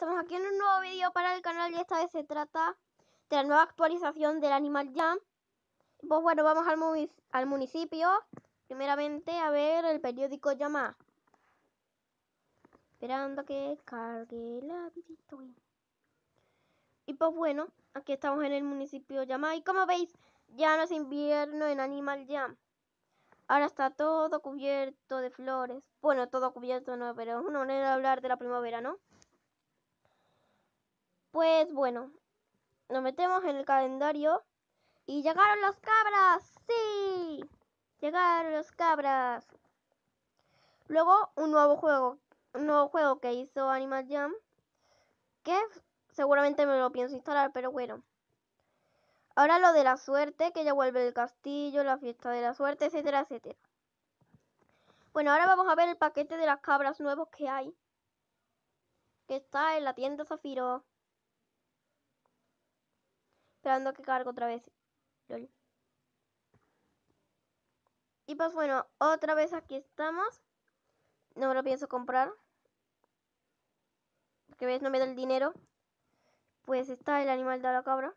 Estamos aquí en un nuevo vídeo para el canal y esta vez se trata de la nueva actualización del Animal Jam. Pues bueno, vamos al, al municipio. Primeramente a ver el periódico llama. Esperando que cargue la victoria. Y pues bueno, aquí estamos en el municipio llama. Y como veis, ya no es invierno en Animal Jam. Ahora está todo cubierto de flores. Bueno, todo cubierto no, pero es un honor hablar de la primavera, ¿no? Pues bueno, nos metemos en el calendario y llegaron las cabras. Sí, llegaron las cabras. Luego un nuevo juego, un nuevo juego que hizo Animal Jam, que seguramente me lo pienso instalar, pero bueno. Ahora lo de la suerte, que ya vuelve el castillo, la fiesta de la suerte, etcétera, etcétera. Bueno, ahora vamos a ver el paquete de las cabras nuevos que hay. Que está en la tienda Zafiro que cargo otra vez. Y pues bueno, otra vez aquí estamos. No lo pienso comprar. Porque ves, no me da el dinero. Pues está el animal de la cabra.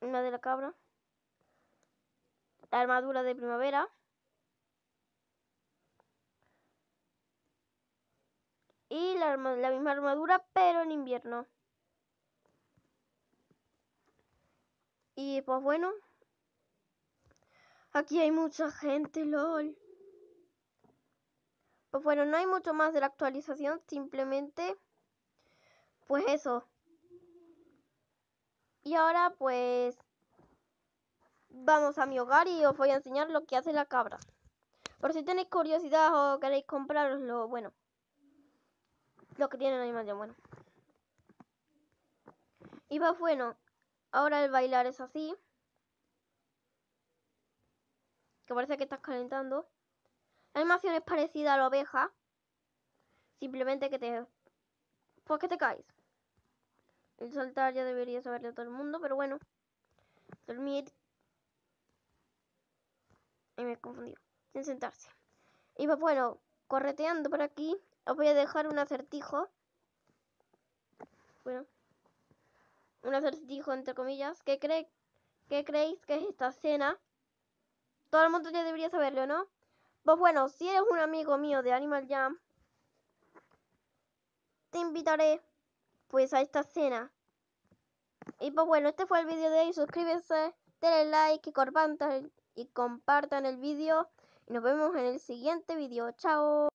Una de la cabra. La armadura de primavera. la, misma armadura, pero en invierno. Y pues bueno. Aquí hay mucha gente, lol. Pues bueno, no hay mucho más de la actualización, simplemente... Pues eso. Y ahora pues... Vamos a mi hogar y os voy a enseñar lo que hace la cabra. Por si tenéis curiosidad o queréis compraroslo, bueno, lo que tiene animal ya, bueno. Y va bueno, ahora el bailar es así. Que parece que estás calentando. La animación es parecida a la oveja. Simplemente que te... Pues que te caes. El saltar ya debería saberlo todo el mundo, pero bueno. Dormir. Ahí me he confundido. Sin sentarse. Y va bueno, correteando por aquí. Os voy a dejar un acertijo. Bueno. Un acertijo entre comillas. ¿Qué, creéis que es esta cena? Todo el mundo ya debería saberlo, ¿no? Pues bueno, si eres un amigo mío de Animal Jam, te invitaré pues a esta cena. Y pues bueno, este fue el vídeo de hoy. Suscríbete, denle like y y compartan el vídeo. Y nos vemos en el siguiente vídeo. Chao.